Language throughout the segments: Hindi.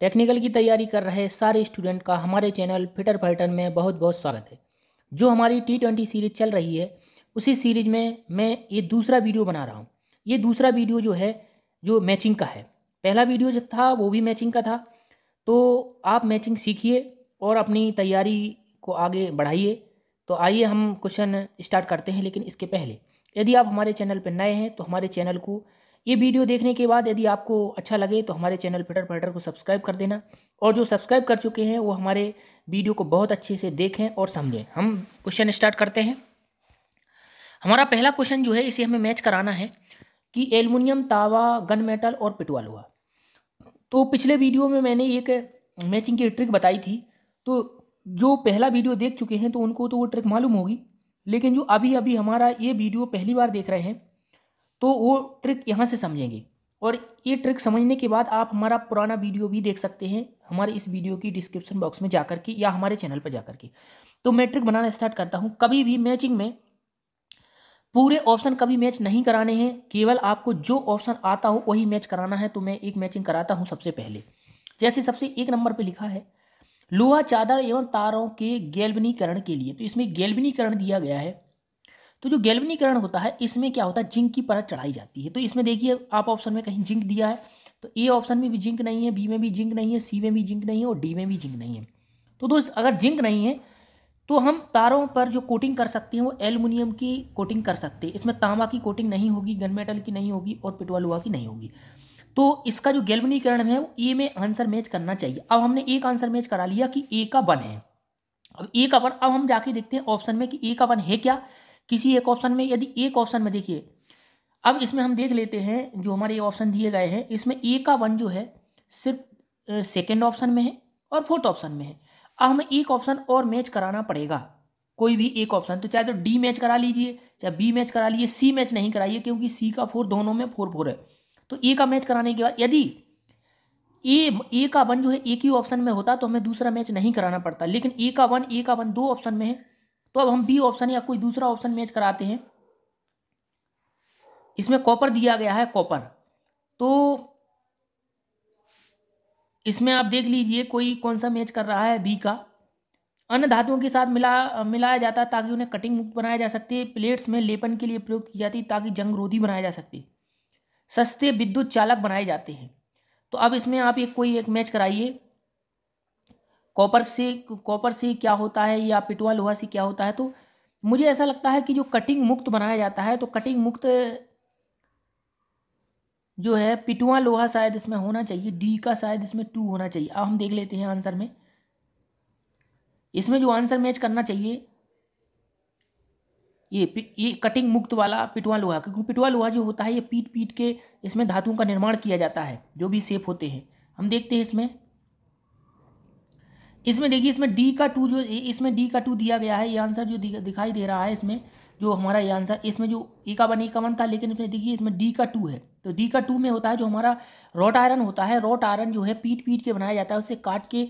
टेक्निकल की तैयारी कर रहे सारे स्टूडेंट का हमारे चैनल फिटर फाइटर में बहुत बहुत स्वागत है जो हमारी टी ट्वेंटी सीरीज चल रही है उसी सीरीज में मैं ये दूसरा वीडियो बना रहा हूँ ये दूसरा वीडियो जो है जो मैचिंग का है पहला वीडियो जो था वो भी मैचिंग का था तो आप मैचिंग सीखिए और अपनी तैयारी को आगे बढ़ाइए तो आइए हम क्वेश्चन स्टार्ट करते हैं लेकिन इसके पहले यदि आप हमारे चैनल पर नए हैं तो हमारे चैनल को ये वीडियो देखने के बाद यदि आपको अच्छा लगे तो हमारे चैनल पिटर पेटर को सब्सक्राइब कर देना और जो सब्सक्राइब कर चुके हैं वो हमारे वीडियो को बहुत अच्छे से देखें और समझें हम क्वेश्चन स्टार्ट करते हैं हमारा पहला क्वेश्चन जो है इसे हमें मैच कराना है कि एलमिनियम तावा गन मेटल और पिटवा लोहा तो पिछले वीडियो में मैंने एक मैचिंग की ट्रिक बताई थी तो जो पहला वीडियो देख चुके हैं तो उनको तो वो ट्रिक मालूम होगी लेकिन जो अभी अभी हमारा ये वीडियो पहली बार देख रहे हैं तो वो ट्रिक यहाँ से समझेंगे और ये ट्रिक समझने के बाद आप हमारा पुराना वीडियो भी देख सकते हैं हमारे इस वीडियो की डिस्क्रिप्शन बॉक्स में जाकर के या हमारे चैनल पर जाकर के तो मैं ट्रिक बनाना स्टार्ट करता हूँ कभी भी मैचिंग में पूरे ऑप्शन कभी मैच नहीं कराने हैं केवल आपको जो ऑप्शन आता हो वही मैच कराना है तो मैं एक मैचिंग कराता हूँ सबसे पहले जैसे सबसे एक नंबर पर लिखा है लोहा चादर एवं तारों के गैल्बनीकरण के लिए तो इसमें गैल्बनीकरण दिया गया है तो जो गैल्वनीकरण होता है इसमें क्या होता है जिंक की परत चढ़ाई जाती है तो इसमें देखिए आप ऑप्शन में कहीं जिंक दिया है तो ए ऑप्शन में भी जिंक नहीं है बी में भी जिंक नहीं है सी में भी जिंक नहीं है और डी में भी जिंक नहीं है तो दोस्त अगर जिंक नहीं है तो हम तारों पर जो कोटिंग कर सकते हैं वो एलुमिनियम की कोटिंग कर सकते हैं इसमें तांबा की कोटिंग नहीं होगी गन मेटल की नहीं होगी और पिटवा की नहीं होगी तो इसका जो गैल्वनीकरण है वो ए में आंसर मैच करना चाहिए अब हमने एक आंसर मैच करा लिया कि ए का वन है अब ए का वन अब हम जाके देखते हैं ऑप्शन में कि ए का वन है क्या किसी एक ऑप्शन में यदि एक ऑप्शन में देखिए अब इसमें हम देख लेते हैं जो हमारे ये ऑप्शन दिए गए हैं इसमें ए का वन जो है सिर्फ सेकेंड ऑप्शन में है और फोर्थ ऑप्शन में है अब हमें एक ऑप्शन और मैच कराना पड़ेगा कोई भी एक ऑप्शन तो चाहे तो डी मैच करा लीजिए चाहे बी मैच करा लीजिए सी मैच नहीं कराइए क्योंकि सी का फोर दोनों में फोर फोर है तो ए का मैच कराने के बाद यदि ए ए का वन जो है एक ही ऑप्शन में होता तो हमें दूसरा मैच नहीं कराना पड़ता लेकिन ए का वन ए का वन दो ऑप्शन में है तो अब हम बी ऑप्शन या कोई दूसरा ऑप्शन मैच कराते हैं इसमें कॉपर दिया गया है कॉपर तो इसमें आप देख लीजिए कोई कौन सा मैच कर रहा है बी का अन्य धातुओं के साथ मिला मिलाया जाता है ताकि उन्हें कटिंग मुक्त बनाया जा सकते प्लेट्स में लेपन के लिए प्रयोग की जाती ताकि जंग रोधी बनाए जा सकते सस्ते विद्युत चालक बनाए जाते हैं तो अब इसमें आप एक कोई एक मैच कराइए कॉपर से कॉपर से क्या होता है या पिटवा लोहा से क्या होता है तो मुझे ऐसा लगता है कि जो कटिंग मुक्त बनाया जाता है तो कटिंग मुक्त जो है पिटुआ लोहा शायद इसमें होना चाहिए डी का शायद इसमें टू होना चाहिए अब हम देख लेते हैं आंसर में इसमें जो आंसर मैच करना चाहिए ये ये कटिंग मुक्त वाला पिटुआ लोहा क्योंकि पिटुआ लोहा जो होता है ये पीट पीट के इसमें धातुओं का निर्माण किया जाता है जो भी सेफ होते हैं हम देखते हैं इसमें इसमें देखिए इसमें डी का टू जो इसमें डी का टू दिया गया है ये आंसर जो दिखाई दे रहा है इसमें जो हमारा ये आंसर इसमें जो इक्यावन इक्यावन था लेकिन इसमें देखिए इसमें डी का टू है तो डी का टू में होता है जो हमारा रॉट आयरन होता है रॉट आयरन जो है पीट पीट के बनाया जाता है उससे काट के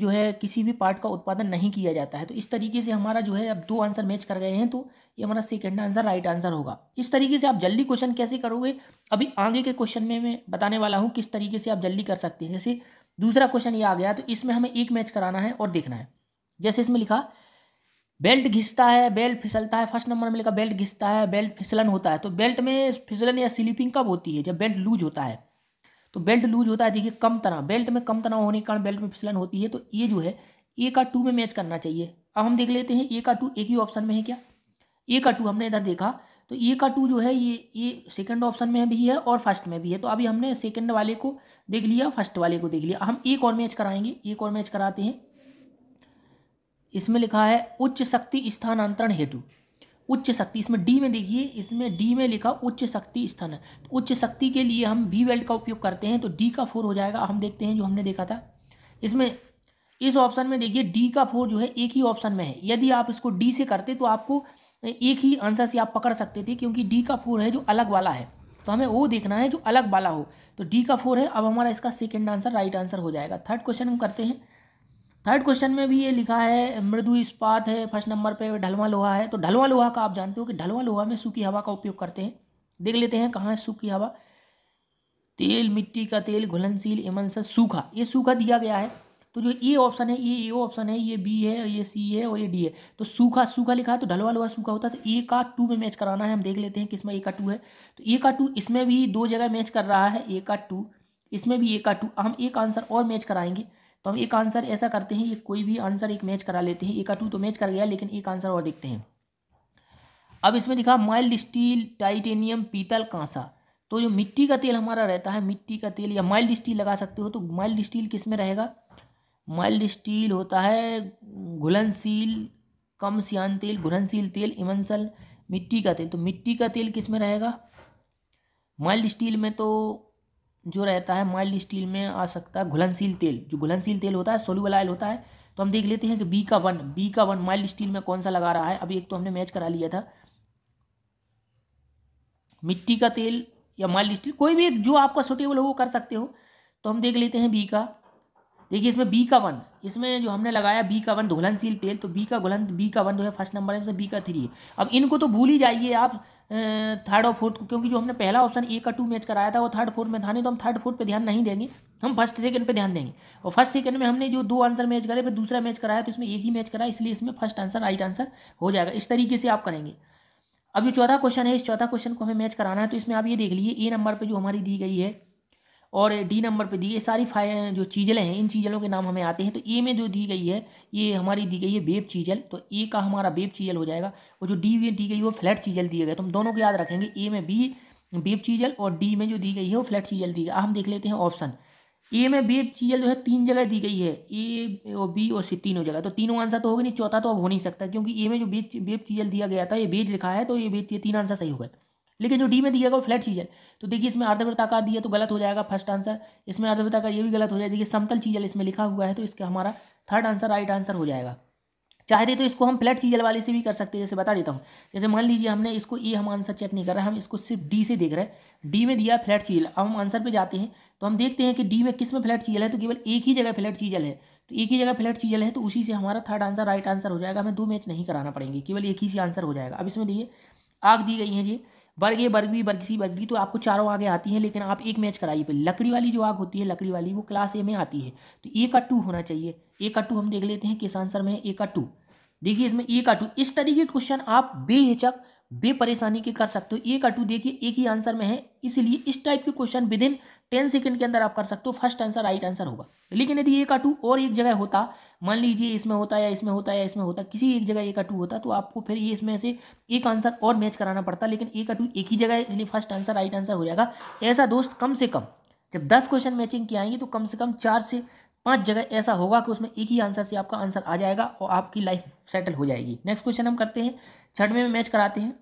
जो है किसी भी पार्ट का उत्पादन नहीं किया जाता है तो इस तरीके से हमारा जो है अब दो आंसर मैच कर गए हैं तो ये हमारा सेकेंड आंसर राइट आंसर होगा इस तरीके से आप जल्दी क्वेश्चन कैसे करोगे अभी आगे के क्वेश्चन में मैं बताने वाला हूँ किस तरीके से आप जल्दी कर सकते हैं जैसे दूसरा क्वेश्चन ये आ गया तो इसमें हमें एक मैच कराना है और देखना है जैसे इसमें लिखा बेल्ट घिसता है बेल्ट फिसलता है फर्स्ट नंबर में लिखा बेल्ट घिसता है बेल्ट फिसलन होता है तो बेल्ट में फिसलन या स्लीपिंग कब होती है जब बेल्ट लूज होता है तो बेल्ट लूज होता है देखिए कम तनाव बेल्ट में कम तनाव होने के कारण बेल्ट में फिसलन होती है तो ये जो है ए का टू में मैच करना चाहिए अब हम देख लेते हैं ए का टू एक ही ऑप्शन में है क्या ए का टू हमने इधर देखा तो ए का टू जो है ये ये सेकंड ऑप्शन में भी है और फर्स्ट में भी है तो अभी हमने सेकंड वाले को देख लिया फर्स्ट वाले को देख लिया हम एक और मैच कराएंगे एक और मैच कराते हैं इसमें लिखा है उच्च शक्ति स्थानांतरण हेतु उच्च शक्ति इसमें डी में देखिए इसमें डी में लिखा उच्च शक्ति स्थान है तो उच्च शक्ति के लिए हम वी वेल्ट का उपयोग करते हैं तो डी का फोर हो जाएगा हम देखते हैं जो हमने देखा था इसमें इस ऑप्शन में देखिए डी का फोर जो है एक ही ऑप्शन में है यदि आप इसको डी से करते तो आपको एक ही आंसर से आप पकड़ सकते थे क्योंकि डी का फोर है जो अलग वाला है तो हमें वो देखना है जो अलग वाला हो तो डी का फोर है अब हमारा इसका सेकेंड आंसर राइट आंसर हो जाएगा थर्ड क्वेश्चन हम करते हैं थर्ड क्वेश्चन में भी ये लिखा है मृदु इस्पात है फर्स्ट नंबर पर ढलवा लोहा है तो ढलवा लोहा का आप जानते हो कि ढलवा लोहा में सूखी हवा का उपयोग करते हैं देख लेते हैं कहाँ है सूखी हवा तेल मिट्टी का तेल घुलनशील एमन सूखा ये सूखा दिया गया है तो जो ए ऑप्शन है ये ए ऑप्शन है ये बी है ये सी है और ये डी है तो सूखा सूखा लिखा है तो ढलवा लुआ सूखा होता है तो ए का टू में मैच कराना है हम देख लेते हैं किसमें ए का टू है तो ए का टू इसमें भी दो जगह मैच कर रहा है ए का टू इसमें भी ए का टू हम एक आंसर और मैच कराएंगे तो हम एक आंसर ऐसा करते हैं ये कोई भी आंसर एक मैच करा लेते हैं ए का टू तो मैच कर गया लेकिन एक आंसर और देखते हैं अब इसमें दिखा माइल्ड स्टील टाइटेनियम पीतल कांसा तो जो मिट्टी का तेल हमारा रहता है मिट्टी का तेल या माइल्ड स्टील लगा सकते हो तो माइल्ड स्टील किस में रहेगा माइल्ड स्टील होता है घुलनशील कम सियान तेल घुलनशील तेल इमंसल मिट्टी का तेल तो मिट्टी का तेल किस में रहेगा माइल्ड स्टील में तो जो रहता है माइल्ड स्टील में आ सकता है घुलनशील तेल जो घुलनशील तेल होता है सोलूबल ऑयल होता है तो हम देख लेते हैं कि बी का वन बी का वन माइल्ड स्टील में कौन सा लगा रहा है अभी एक तो हमने मैच करा लिया था मिट्टी का तेल या माइल्ड स्टील कोई भी एक जो आपका सुटेबल हो वो कर सकते हो तो हम देख लेते हैं बी का देखिए इसमें बी का वन इसमें जो हमने लगाया बी का वन घुलनशील तेल तो बी का घुलन बी का वन जो है फर्स्ट नंबर है तो बी का थ्री है अब इनको तो भूल ही जाइए आप थर्ड और फोर्थ को क्योंकि जो हमने पहला ऑप्शन ए का टू मैच कराया था वो थर्ड फोर्थ में था नहीं तो हम थर्ड फोर्थ पे ध्यान नहीं देंगे हम फर्स्ट सेकंड पे ध्यान देंगे और फर्स्ट सेकंड में हमने जो दो आंसर मैच करे फिर दूसरा मैच कराया तो इसमें एक ही मैच करा इसलिए इसमें फर्स्ट आंसर राइट आंसर हो जाएगा इस तरीके से आप करेंगे अब जो चौथा क्वेश्चन है इस चौथा क्वेश्चन को हमें मैच कराना है तो इसमें आप ये देख लीजिए ए नंबर पर जो हमारी दी गई है और डी नंबर पे दी ये सारी फाइल जो चीज़लें हैं इन चीज़लों के नाम हमें आते हैं तो ए में जो दी गई है ये हमारी दी गई है बेब चीज़ल तो ए का हमारा बेब चीज़ल हो जाएगा और जो डी में दी गई है वो फ्लैट चीज़ल दिए गए तो हम दोनों को याद रखेंगे ए में बी बेब चीज़ल और डी में जो दी गई है वो फ्लैट चीज़ल दी गई हम देख लेते हैं ऑप्शन ए में बेब चीज़ल जो है तीन जगह दी गई है ए और बी और सी तीनों जगह तो तीनों आंसर तो होगी नहीं चौथा तो अब हो नहीं सकता क्योंकि ए में जो बेब बेब चीज़ल दिया गया था ये बेज लिखा है तो ये बेज ये तीन आंसर सही हो गया लेकिन जो डी में दिया गया वो फ्लैट चीज़ है तो देखिए इसमें अर्धवृत्त का दिया तो गलत हो जाएगा फर्स्ट आंसर इसमें अर्धवृत्त ये भी गलत हो जाएगा देखिए समतल चीजल इसमें लिखा हुआ है तो इसका हमारा थर्ड आंसर राइट आंसर हो जाएगा चाहते तो इसको हम फ्लैट चीजल वाले से भी कर सकते हैं जैसे बता देता हूँ जैसे मान लीजिए हमने इसको ए हम आंसर चेक नहीं कर रहे हम इसको सिर्फ डी से देख रहे हैं डी में दिया फ्लैट चीजल अब हम आंसर पर जाते हैं तो हम देखते हैं कि डी में किस में फ्लैट चीजल है तो केवल एक ही जगह फ्लैट चीजल है तो एक ही जगह फ्लैट चीजल है तो उसी से हमारा थर्ड आंसर राइट आंसर हो जाएगा हमें दो मैच नहीं कराना पड़ेंगे केवल एक ही से आंसर हो जाएगा अब इसमें देखिए आग दी गई है जी वर्ग ए वर्ग बी वर्ग सी वर्ग डी तो आपको चारों आगे आती हैं लेकिन आप एक मैच कराइए पहले लकड़ी वाली जो आग होती है लकड़ी वाली वो क्लास ए में आती है तो ए का टू होना चाहिए ए का टू हम देख लेते हैं किस आंसर में है ए का टू देखिए इसमें ए का टू इस तरीके के क्वेश्चन आप बेहिचक बेपरेशानी के कर सकते हो एक का टू देखिए एक ही आंसर में है इसलिए इस टाइप के question within ten second के अंदर आप कर सकते हो फर्स्ट आंसर राइट आंसर होगा लेकिन यदि एक का टू और एक जगह होता मान लीजिए इसमें होता या इसमें होता या इसमें होता किसी एक जगह एक का टू होता तो आपको फिर ये इसमें से एक आंसर और मैच कराना पड़ता लेकिन एक का टू एक ही जगह है इसलिए फर्स्ट आंसर राइट आंसर हो जाएगा ऐसा दोस्त कम से कम जब दस क्वेश्चन मैचिंग के आएंगे तो कम से कम चार से पांच जगह ऐसा होगा कि उसमें एक ही आंसर से आपका आंसर आ जाएगा और आपकी लाइफ सेटल हो जाएगी नेक्स्ट क्वेश्चन हम करते हैं छठवें में मैच कराते हैं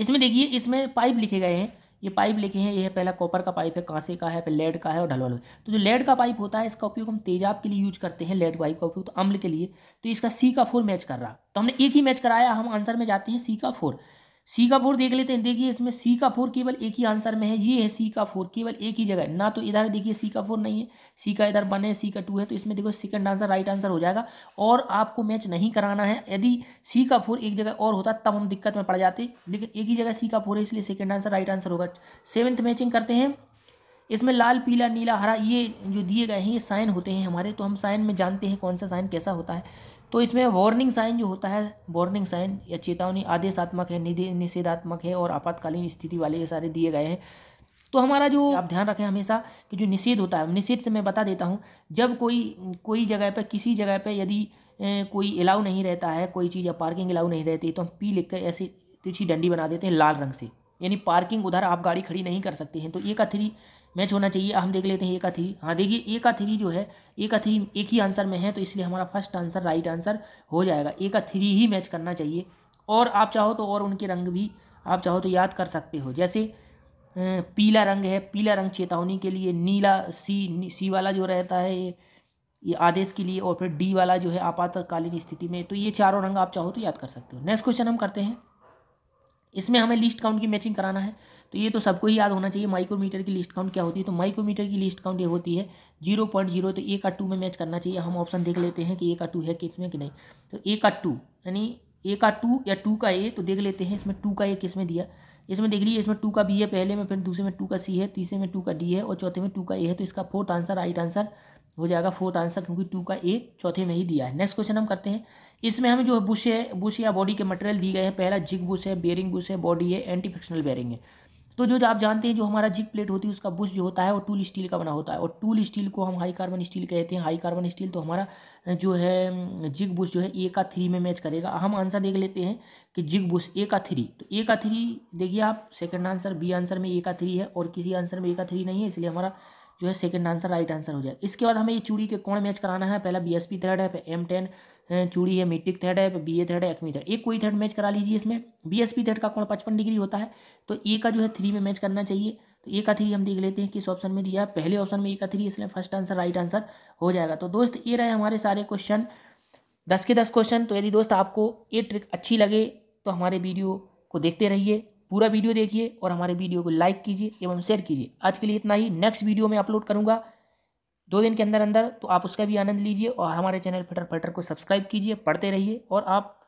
इसमें देखिए इसमें पाइप लिखे गए हैं ये पाइप लिखे हैं ये है पहला कॉपर का पाइप है कांसे का है फिर लेड का है और ढलवाल तो जो लेड का पाइप होता है इसका उपयोग हम तेजाब के लिए यूज करते हैं लेड पाइप का उपयोग तो अम्ल के लिए तो इसका सी का फोर मैच कर रहा तो हमने एक ही मैच कराया हम आंसर में जाते हैं सी का फोर सी का फोर देख लेते हैं देखिए इसमें सी का फोर केवल एक ही आंसर में है ये है सी का फोर केवल एक ही जगह है ना तो इधर देखिए सी का फोर नहीं है सी का इधर वन है सी का टू है तो इसमें देखो सेकंड आंसर राइट आंसर हो जाएगा और आपको मैच नहीं कराना है यदि सी का फोर एक जगह और होता तब हम दिक्कत में पड़ जाते लेकिन एक ही जगह सी का फोर है इसलिए सेकेंड आंसर राइट आंसर होगा सेवन्थ मैचिंग करते हैं इसमें लाल पीला नीला हरा ये जो दिए गए हैं ये साइन होते हैं हमारे तो हम साइन में जानते हैं कौन सा साइन कैसा होता है तो इसमें वार्निंग साइन जो होता है वार्निंग साइन या चेतावनी आदेशात्मक है निधि निषेधात्मक है और आपातकालीन स्थिति वाले ये सारे दिए गए हैं तो हमारा जो आप ध्यान रखें हमेशा कि जो निषेध होता है निषेध से मैं बता देता हूँ जब कोई कोई जगह पर किसी जगह पर यदि कोई अलाउ नहीं रहता है कोई चीज़ या पार्किंग अलाउ नहीं रहती तो हम पी लिख कर ऐसी तिरछी डंडी बना देते हैं लाल रंग से यानी पार्किंग उधर आप गाड़ी खड़ी नहीं कर सकते हैं तो एक अथरी मैच होना चाहिए हम देख लेते हैं ए का थ्री हाँ देखिए ए का थ्री जो है ए का थ्री एक ही आंसर में है तो इसलिए हमारा फर्स्ट आंसर राइट आंसर हो जाएगा ए का थ्री ही मैच करना चाहिए और आप चाहो तो और उनके रंग भी आप चाहो तो याद कर सकते हो जैसे पीला रंग है पीला रंग चेतावनी के लिए नीला सी नी, सी वाला जो रहता है ये ये आदेश के लिए और फिर डी वाला जो है आपातकालीन स्थिति में तो ये चारों रंग आप चाहो तो याद कर सकते हो नेक्स्ट क्वेश्चन हम करते हैं इसमें हमें लिस्ट काउंट की मैचिंग कराना है तो ये तो सबको ही याद होना चाहिए माइक्रोमीटर की लिस्ट काउंट क्या होती है तो माइक्रोमीटर की लिस्ट काउंट ये होती है जीरो पॉइंट जीरो तो ए का टू में मैच करना चाहिए हम ऑप्शन देख लेते हैं कि ए का टू है किस में कि नहीं तो ए का टू यानी ए का टू या टू का ए तो देख लेते हैं इसमें टू का ए किस में दिया इसमें देख लीजिए इसमें टू का बी है पहले में फिर दूसरे में टू का सी है तीसरे में टू का डी है और चौथे में टू का ए है तो इसका फोर्थ आंसर राइट आंसर हो जाएगा फोर्थ आंसर क्योंकि टू का ए चौथे में ही दिया है नेक्स्ट क्वेश्चन हम करते हैं इसमें हमें जो है बुश है बुश या बॉडी के मटेरियल दिए गए हैं पहला जिग बुश है बेरिंग बुश है बॉडी है एंटी फ्रिक्शनल बेरिंग है तो जो आप जानते हैं जो हमारा जिक प्लेट होती है उसका बुश जो होता है वो टूल स्टील का बना होता है और टूल स्टील को हम हाई कार्बन स्टील कहते हैं हाई कार्बन स्टील तो हमारा जो है जिग बुश जो है ए का थ्री में मैच करेगा हम आंसर देख लेते हैं कि जिग बुश ए का थ्री तो ए का थ्री देखिए आप सेकेंड आंसर बी आंसर में ए का थ्री है और किसी आंसर में ए का थ्री नहीं है इसलिए हमारा जो है सेकेंड आंसर राइट आंसर हो जाएगा इसके बाद हमें ये चूड़ी के कौन मैच कराना है पहला बी एस पी थर्ड है एम टेन चूड़ी है मीट्रिक थर्ड है बी ए थर्ड है एक्मी थर्ड एक कोई थर्ड मैच करा लीजिए इसमें बी एस पी थर्ड का कौन पचपन डिग्री होता है तो ए का जो है थ्री में मैच करना चाहिए तो ए का थ्री हम देख लेते हैं किस ऑप्शन में दिया पहले ऑप्शन में ए का थ्री इसलिए फर्स्ट आंसर राइट आंसर हो जाएगा तो दोस्त ये रहे हमारे सारे क्वेश्चन दस के दस क्वेश्चन तो यदि दोस्त आपको ये ट्रिक अच्छी लगे तो हमारे वीडियो को देखते रहिए पूरा वीडियो देखिए और हमारे वीडियो को लाइक कीजिए एवं शेयर कीजिए आज के लिए इतना ही नेक्स्ट वीडियो में अपलोड करूँगा दो दिन के अंदर अंदर तो आप उसका भी आनंद लीजिए और हमारे चैनल फटर फटर को सब्सक्राइब कीजिए पढ़ते रहिए और आप